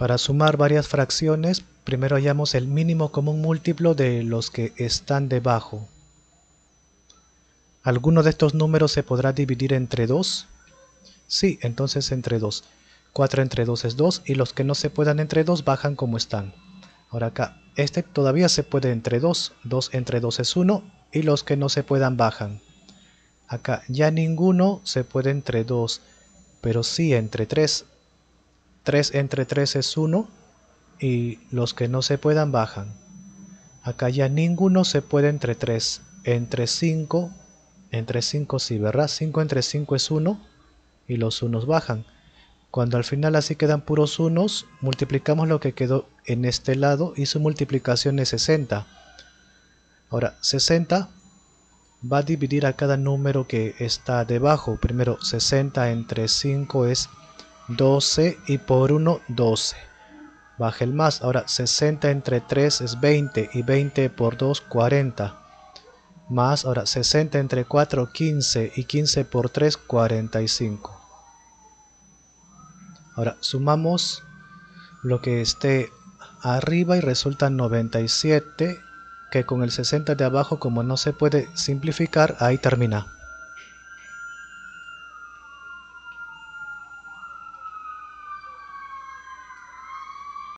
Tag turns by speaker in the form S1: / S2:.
S1: Para sumar varias fracciones, primero hallamos el mínimo común múltiplo de los que están debajo. ¿Alguno de estos números se podrá dividir entre 2? Sí, entonces entre 2. 4 entre 2 es 2 y los que no se puedan entre 2 bajan como están. Ahora acá, este todavía se puede entre 2, 2 entre 2 es 1 y los que no se puedan bajan. Acá ya ninguno se puede entre 2, pero sí entre 3, 3 entre 3 es 1 y los que no se puedan bajan. Acá ya ninguno se puede entre 3. Entre 5, entre 5 sí, ¿verdad? 5 entre 5 es 1 y los unos bajan. Cuando al final así quedan puros unos, multiplicamos lo que quedó en este lado y su multiplicación es 60. Ahora, 60 va a dividir a cada número que está debajo. Primero, 60 entre 5 es 12 y por 1 12 baje el más ahora 60 entre 3 es 20 y 20 por 2 40 más ahora 60 entre 4 15 y 15 por 3 45 ahora sumamos lo que esté arriba y resulta 97 que con el 60 de abajo como no se puede simplificar ahí termina